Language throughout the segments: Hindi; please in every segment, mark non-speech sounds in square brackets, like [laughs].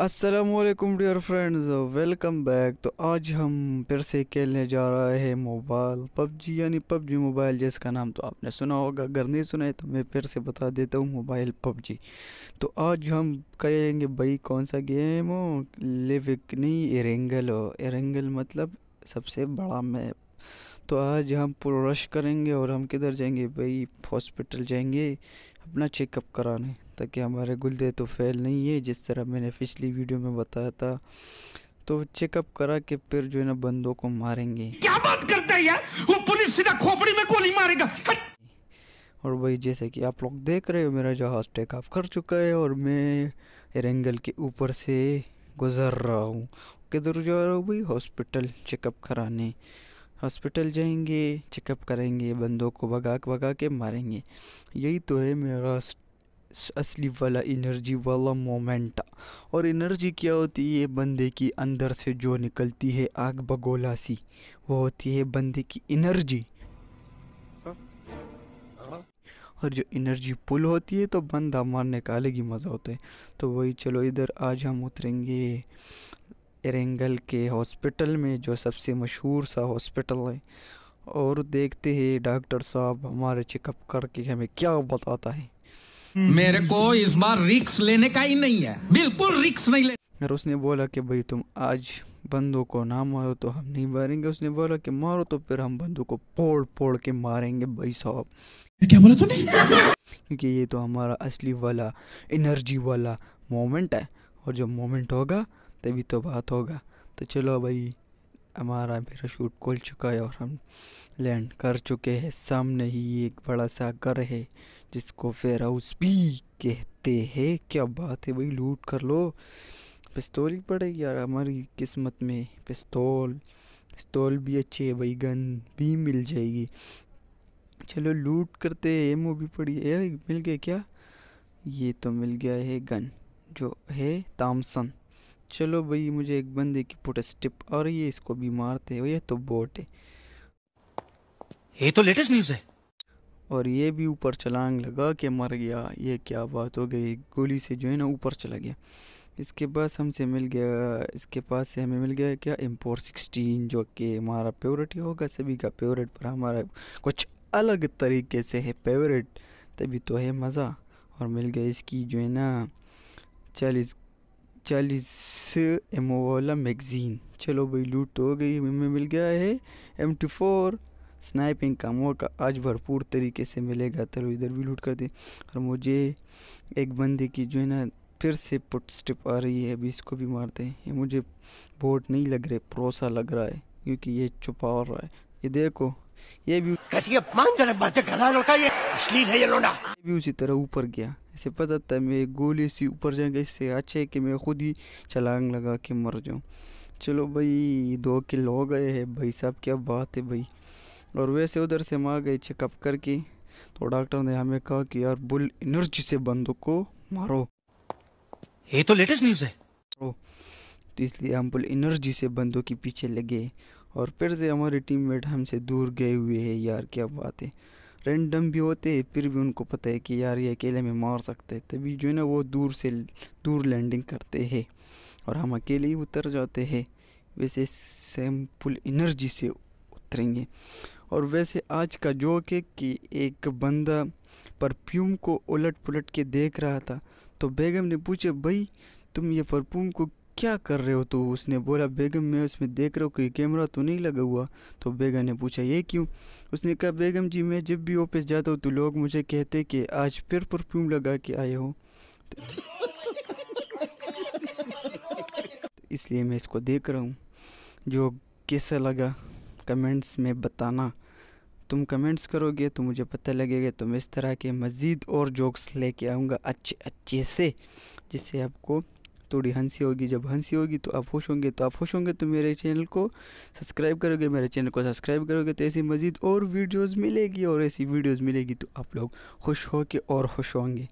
Aslam dear friends welcome back तो आज हम फिर से खेलने जा रहे हैं मोबाइल पबजी यानी पबजी मोबाइल जिसका नाम तो आपने सुना होगा अगर नहीं सुना है तो मैं फिर से बता देता हूँ मोबाइल पबजी तो आज हम कहेंगे भाई कौन सा गेम हो लिविक नहीं एरेंगल हो एरेंगल मतलब सबसे बड़ा मैप तो आज हम रश करेंगे और हम किधर जाएंगे भाई हॉस्पिटल जाएंगे अपना चेकअप कराने ताकि हमारे गुलदे तो फैल नहीं है जिस तरह मैंने पिछली वीडियो में बताया था तो चेकअप करा के फिर जो है ना बंदों को मारेंगे क्या बात करता है यार वो पुलिस सीधा खोपड़ी में गोली मारेगा और भाई जैसे कि आप लोग देख रहे हो मेरा जहाज टेकअप कर चुका है और मैं एरेंगल के ऊपर से गुजर रहा हूँ किधर जा रहा हूँ भाई हॉस्पिटल चेकअप कराने हॉस्पिटल जाएंगे चेकअप करेंगे बंदों को भगा भगा के मारेंगे यही तो है मेरा असली वाला एनर्जी वाला मोमेंट और एनर्जी क्या होती है बंदे की अंदर से जो निकलती है आग बगोला सी वो होती है बंदे की एनर्जी और जो एनर्जी पुल होती है तो बंदा मारने का अलग ही मज़ा होता है तो वही चलो इधर आज हम उतरेंगे एरेंगल के हॉस्पिटल में जो सबसे मशहूर सा हॉस्पिटल है और देखते हैं डॉक्टर साहब हमारे चेकअप करके हमें क्या बताता है मेरे को इस बार रिक्स लेने का ही नहीं है बिल्कुल रिक्स नहीं ले और उसने बोला कि भाई तुम आज बंदों को ना मारो तो हम नहीं मारेंगे उसने बोला कि मारो तो फिर हम बंदों को पोड़ पोड़ के मारेंगे भाई साहब क्या बोला तूने क्योंकि ये तो हमारा असली वाला एनर्जी वाला मोमेंट है और जब मोमेंट होगा तभी तो बात होगा तो चलो भाई हमारा मेरा शूट खुल चुका है और हम लैंड कर चुके हैं सामने ही एक बड़ा सा घर है जिसको फेयर हाउस भी कहते हैं क्या बात है भाई लूट कर लो पिस्तौल ही पड़ेगी यार हमारी किस्मत में पिस्तौल पिस्तौल भी अच्छे है भाई गन भी मिल जाएगी चलो लूट करते हैं एमओ भी पड़ी है मिल गया क्या ये तो मिल गया है गन जो है तामसन चलो भाई मुझे एक बंदे की पुट स्टिप और ये इसको भी मारते हो ये तो बोट है ये तो लेटेस्ट न्यूज़ है और ये भी ऊपर चलांग लगा के मर गया ये क्या बात हो गई गोली से जो है ना ऊपर चला गया इसके पास हमसे मिल गया इसके पास से हमें मिल गया क्या एम्पोर सिक्सटीन जो कि हमारा फेवरेट ही होगा सभी का फेवरेट पर हमारा कुछ अलग तरीके से है फेवरेट तभी तो है मज़ा और मिल गया इसकी जो है ना चालीस चालीस एम ओ वाला मैगज़ीन चलो भाई लूट तो हो गई हमें मिल गया है एम टू फोर स्नाइपिंग का मौका आज भरपूर तरीके से मिलेगा चलो इधर भी लूट कर दे और मुझे एक बंदे की जो है ना फिर से पुट स्टिप आ रही है अभी इसको भी मारते हैं ये मुझे बोट नहीं लग रहे प्रोसा लग रहा है क्योंकि ये छुपा रहा है ये देखो ये भी कैसी बातें ये है ये लोना भी उसी तरह ऊपर गया ऐसे पता था मैं गोली सी ऊपर जाएंगे इससे अच्छा है कि मैं खुद ही छलांग लगा के मर जाऊँ चलो भाई दो किल हो गए हैं भाई साहब क्या बात है भाई और वैसे उधर से मार गए चेकअप करके तो डॉक्टर ने हमें कहा कि यार बुल एनर्जी से बंदूक को मारो ये तो लेटेस्ट न्यूज़ है ओ तो इसलिए हम बुल एनर्जी से बंदूक के पीछे लगे और फिर से हमारे टीममेट हमसे दूर गए हुए है यार क्या बात है रेंडम भी होते फिर भी उनको पता है कि यार ये अकेले में मार सकते हैं तभी जो है ना वो दूर से दूर लैंडिंग करते हैं और हम अकेले ही उतर जाते हैं वैसे सेम फुल एनर्जी से उतरेंगे और वैसे आज का जो है कि एक बंदा परफ्यूम को उलट पुलट के देख रहा था तो बेगम ने पूछा भाई तुम ये परफ्यूम को क्या कर रहे हो तो उसने बोला बेगम मैं उसमें देख रहा हूँ कि कैमरा तो नहीं लगा हुआ तो बेगम ने पूछा ये क्यों उसने कहा बेगम जी मैं जब भी ऑफिस जाता हूँ तो लोग मुझे कहते कि आज फिर परफ्यूम लगा के आए हो तो इसलिए मैं इसको देख रहा हूँ जो कैसा लगा कमेंट्स में बताना तुम कमेंट्स करोगे तो मुझे पता लगेगा तो मैं इस तरह के मज़ीद और जोक्स लेके आऊँगा अच्छे अच्छे से जिससे आपको थोड़ी हंसी होगी जब हंसी होगी तो आप खुश होंगे तो आप खुश होंगे तो मेरे चैनल को सब्सक्राइब करोगे मेरे चैनल को सब्सक्राइब करोगे तो ऐसी मज़ीद और वीडियोज़ मिलेगी और ऐसी वीडियोज़ मिलेगी तो आप लोग खुश हो के और खुश होंगे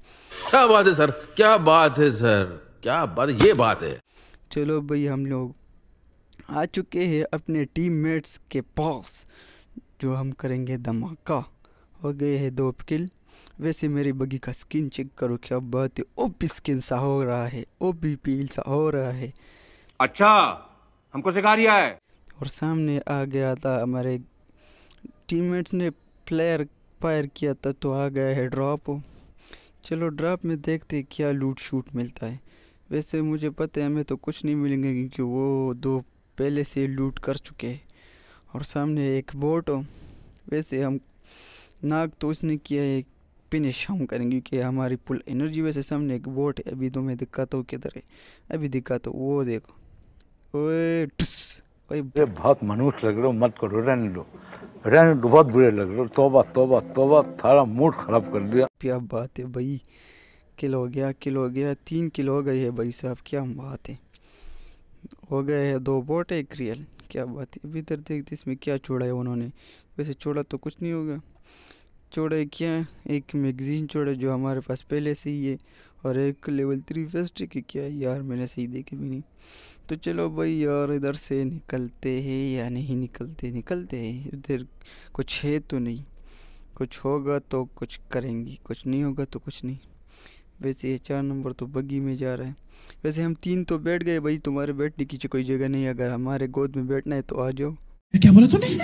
क्या बात है सर क्या बात है सर क्या बात ये बात है चलो भाई हम लोग आ चुके हैं अपने मेट्स के पास जो हम करेंगे धमाका हो गए हैं दो किल वैसे मेरी बगी का स्किन चेक करो क्या बहुत ही ओपी स्किन सा हो रहा है ओपी पील सा हो रहा है अच्छा हमको सिखा दिया है और सामने आ गया था हमारे टीममेट्स ने प्लेयर फायर किया था तो आ गया है ड्रॉप चलो ड्रॉप में देखते क्या लूट शूट मिलता है वैसे मुझे पता है हमें तो कुछ नहीं मिलेंगे क्योंकि वो दो पहले से लूट कर चुके हैं और सामने एक बोट हो वैसे हम नाक तो उसने किया है फिनिश हम करेंगे क्योंकि हमारी फुल एनर्जी वैसे सामने एक बोट है अभी तो मैं दिक्कत हूँ किधर है अभी दिक्कत हो वो देखो ओए बहुत मनुष्य लग रहे हो मत करो रहने लो रहने लो बहुत बुरे लग रहे हो तोबा तोबा तोबा थारा मूड ख़राब कर दिया क्या बात है भाई किलो हो गया किलो हो गया तीन किलो हो गई है भाई साहब क्या बात है हो गए है दो बोट एक रियल क्या बात है अभी इधर देखते इसमें क्या छोड़ा है उन्होंने वैसे छोड़ा तो कुछ नहीं होगा चौड़ा क्या एक मैगज़ीन चौड़ा जो हमारे पास पहले से ही है और एक लेवल थ्री फेस्ट के क्या यार मैंने सही देखे भी नहीं तो चलो भाई यार इधर से निकलते हैं या नहीं निकलते निकलते हैं इधर कुछ है तो नहीं कुछ होगा तो कुछ करेंगी कुछ नहीं होगा तो कुछ नहीं वैसे ये चार नंबर तो बगी में जा रहा है वैसे हम तीन तो बैठ गए भाई तुम्हारे बैठने की कोई जगह नहीं अगर हमारे गोद में बैठना है तो आ जाओ क्या बोला तूने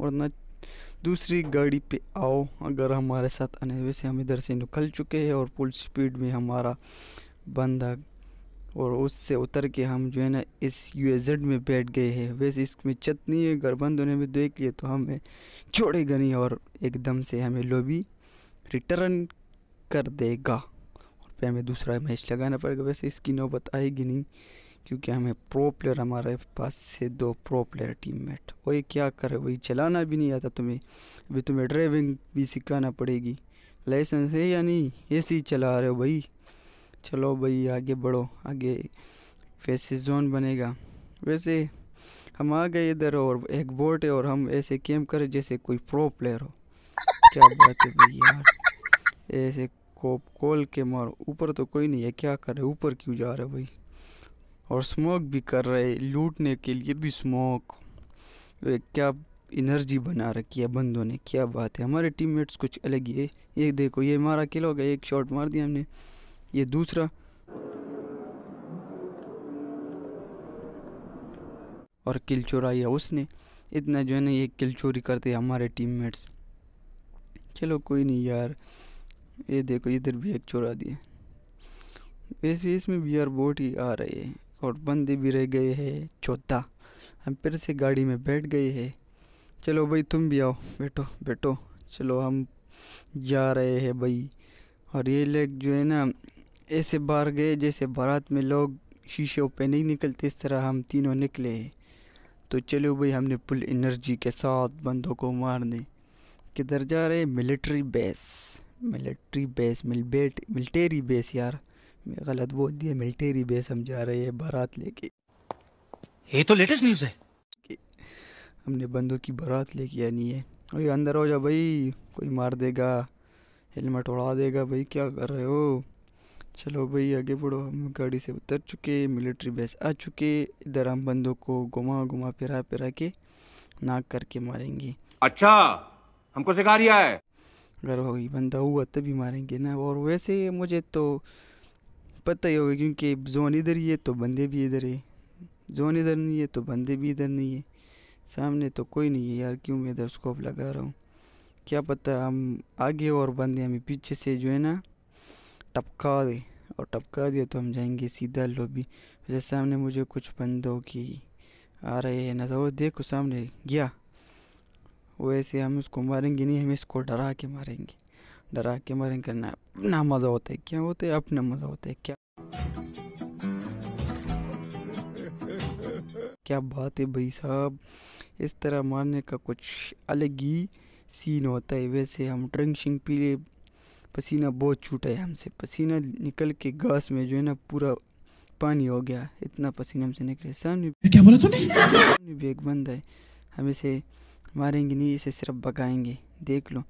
वरना दूसरी गाड़ी पे आओ अगर हमारे साथ आने वैसे हम इधर से निकल चुके हैं और फुल स्पीड में हमारा बंदा और उससे उतर के हम जो है ना इस यू में बैठ गए हैं वैसे इसमें नहीं है घर बंद होने में देख लिए तो हमें छोड़ेगा नहीं और एकदम से हमें लोबी रिटर्न कर देगा और पे हमें दूसरा मैच लगाना पड़ेगा वैसे इसकी नौबत आएगी नहीं क्योंकि हमें प्रो प्लेयर हमारे पास से दो प्रो प्लेयर टीममेट वही क्या करे वही चलाना भी नहीं आता तुम्हें अभी तुम्हें ड्राइविंग भी सिखाना पड़ेगी लाइसेंस है या नहीं ऐसे ही चला रहे हो भाई चलो भाई आगे बढ़ो आगे वैसे जोन बनेगा वैसे हम आ गए इधर और एक बोट है और हम ऐसे गेम करें जैसे कोई प्रो प्लेयर हो क्या बात है भाई यार ऐसे कोप कॉल के मारो ऊपर तो कोई नहीं है क्या करे ऊपर क्यों जा रहे हो भाई और स्मोक भी कर रहे लूटने के लिए भी स्मोक तो क्या एनर्जी बना रखी है बंदों ने क्या बात है हमारे टीममेट्स कुछ अलग ही है ये देखो ये हमारा किलो गया एक शॉट मार दिया हमने ये दूसरा और किल चुराया उसने इतना जो है ना ये किल चोरी करते हमारे टीममेट्स चलो कोई नहीं यार ये देखो इधर भी एक चोरा दिए वैसे इसमें भी यार बोट ही आ रहे हैं और बंदे भी रह गए हैं चौथा हम फिर से गाड़ी में बैठ गए हैं चलो भाई तुम भी आओ बैठो बैठो चलो हम जा रहे हैं भाई और ये लोग जो है ना ऐसे बाहर गए जैसे भारत में लोग शीशे पे नहीं निकलते इस तरह हम तीनों निकले हैं तो चलो भाई हमने फुल एनर्जी के साथ बंदों को मारने किधर जा रहे मिलिट्री बेस मिलिट्री बेस मिल बेट मिलिटेरी बेस यार मैं गलत बोल दिया मिलिट्री बेस समझा रहे है बारात लेके ये तो लेटेस्ट न्यूज़ है हमने बंदूक की बारात लेके आनी है अरे अंदर हो जा भाई कोई मार देगा हेलमेट उड़ा देगा भाई क्या कर रहे हो चलो भाई आगे बढ़ो हम गाड़ी से उतर चुके मिलिट्री बेस आ चुके इधर हम बंदों को घुमा घुमा फिरा फिरा के नाक करके मारेंगे अच्छा हमको सिखा रिया है अगर वही बंदा हुआ तभी मारेंगे ना और वैसे मुझे तो पता ही होगा क्योंकि जोन इधर ही है तो बंदे भी इधर है जोन इधर नहीं है तो बंदे भी इधर नहीं है सामने तो कोई नहीं है यार क्यों मैं इधर स्कोप लगा रहा हूँ क्या पता हम आगे और बंदे हमें पीछे से जो है ना टपका दे और टपका दिया तो हम जाएंगे सीधा लोबी वैसे सामने मुझे कुछ बंदों की आ रहे हैं ना तो देखो सामने गया वैसे हम उसको मारेंगे नहीं हम इसको डरा के मारेंगे डरा के मरें करना अपना मज़ा होता है क्या होता है अपना मज़ा होता है क्या क्या बात है भाई साहब इस तरह मारने का कुछ अलग ही सीन होता है वैसे हम ड्रिंक शिंक पी लिए पसीना बहुत छूटा है हमसे पसीना निकल के घास में जो है ना पूरा पानी हो गया इतना पसीना हमसे निकले सामने क्या बोला तूने भी एक बंद है हम इसे मारेंगे नहीं इसे सिर्फ बगाएंगे देख लो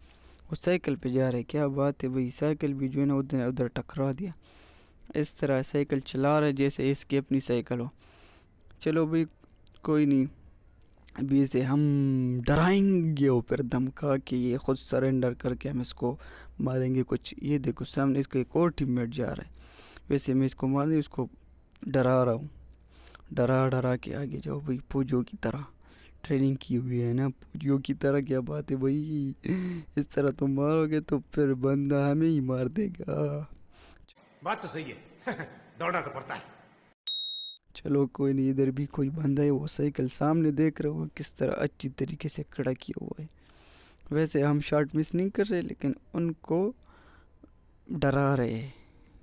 वो साइकिल पे जा रहा है क्या बात है भाई साइकिल भी जो है ना उधर उधर टकरा दिया इस तरह साइकिल चला रहे जैसे इसकी अपनी साइकिल हो चलो भाई कोई नहीं अभी इसे हम डराएंगे ऊपर धमका के ये खुद सरेंडर करके हम इसको मारेंगे कुछ ये देखो सामने इसका एक और मेट जा रहा है वैसे मैं इसको नहीं उसको डरा रहा हूँ डरा डरा के आगे जाओ भाई पूजो की तरह ट्रेनिंग की हुई है ना पूरी की तरह क्या बात है भाई इस तरह तुम तो मारोगे तो फिर बंदा हमें ही मार देगा बात तो सही है [laughs] दौड़ना तो पड़ता है चलो कोई नहीं इधर भी कोई बंदा है वो साइकिल सामने देख रहे हो किस तरह अच्छी तरीके से खड़ा किया हुआ है वैसे हम शॉट मिस नहीं कर रहे लेकिन उनको डरा रहे हैं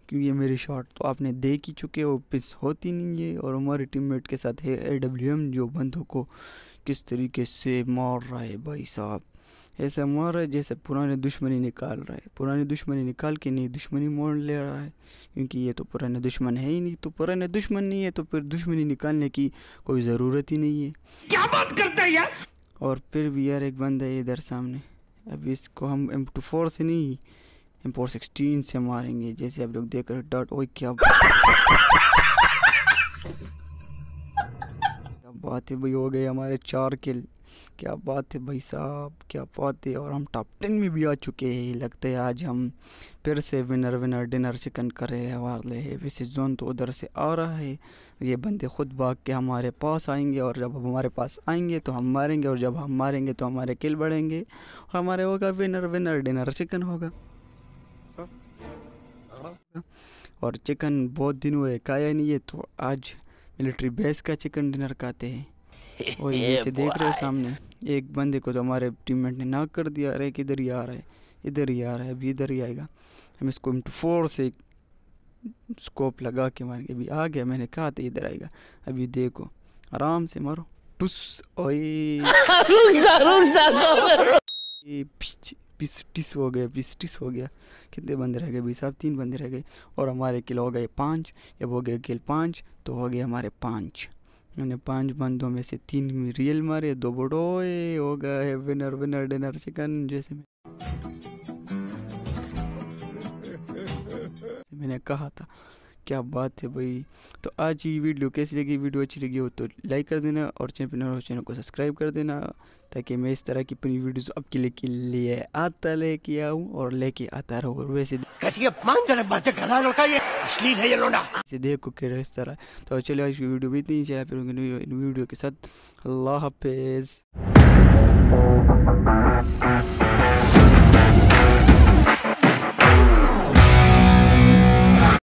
क्योंकि ये मेरी शॉट तो आपने देख ही चुके वो पिस होती नहीं है और हमारे टीममेट के साथ है ए डब्ल्यू एम जो बंदों को किस तरीके से मार रहा है भाई साहब ऐसा मार रहा है जैसे पुराने दुश्मनी निकाल रहा है पुराने दुश्मनी निकाल के नहीं दुश्मनी मोड़ ले रहा है क्योंकि ये तो पुराने दुश्मन है ही नहीं तो पुराने दुश्मन नहीं है तो फिर दुश्मनी निकालने की कोई ज़रूरत ही नहीं है क्या बात करता है यार और फिर भी यार एक बंदा है इधर सामने अब इसको हम एम टू फोर से नहीं एम फोर सिक्सटीन से मारेंगे जैसे आप लोग देख रहे हो डॉट ओए क्या क्या बात है भाई हो गए हमारे चार किल क्या बात है भाई साहब क्या बात है और हम टॉप टेन में भी आ चुके हैं लगता है आज हम फिर से विनर विनर डिनर चिकन कर रहे हैं वाले है वैसे जोन तो उधर से आ रहा है ये बंदे खुद भाग के हमारे पास आएंगे और जब हमारे पास आएंगे तो हम मारेंगे और जब हम मारेंगे तो हमारे किल बढ़ेंगे और हमारे होगा विनर विनर डिनर चिकन होगा और चिकन बहुत दिन हुए खाया नहीं है तो आज मिलिट्री बेस का चिकन डिनर खाते हैं [laughs] और ये से देख रहे हो सामने एक बंदे को तो हमारे टीममेट ने ना कर दिया अरे किधर ही आ रहा है इधर ही आ रहा है अभी इधर ही आएगा हम इसको फोर से स्कोप लगा के मार के अभी आ गया मैंने कहा था तो इधर आएगा अभी देखो आराम से मारो टुस ओए [laughs] रुक जा रुक जा पिस्टिस हो गए पिस्टिस हो गया कितने बंदे रह गए भाई साहब तीन बंदे रह गए और हमारे किल हो गए पाँच जब हो गए किल पाँच तो हो गए हमारे पाँच मैंने पांच बंदों में से तीन रियल मारे दो बडोए हो गए विनर विनर डिनर चिकन जैसे मैंने कहा था क्या बात है भाई तो आज की वीडियो कैसी लगी वीडियो अच्छी लगी हो तो लाइक कर देना और चैनल और तो चैनल को सब्सक्राइब कर देना ताकि मैं इस तरह की अपनी वीडियोस आपके लिए के लिए आता लेके आऊँ और लेके आता रहूँ और वैसे कैसी बातें लड़का ये है ये देखो कह रहे इस तरह तो चलो आज की वीडियो भी इतनी चला फिर वीडियो के साथ अल्लाह हाफिज़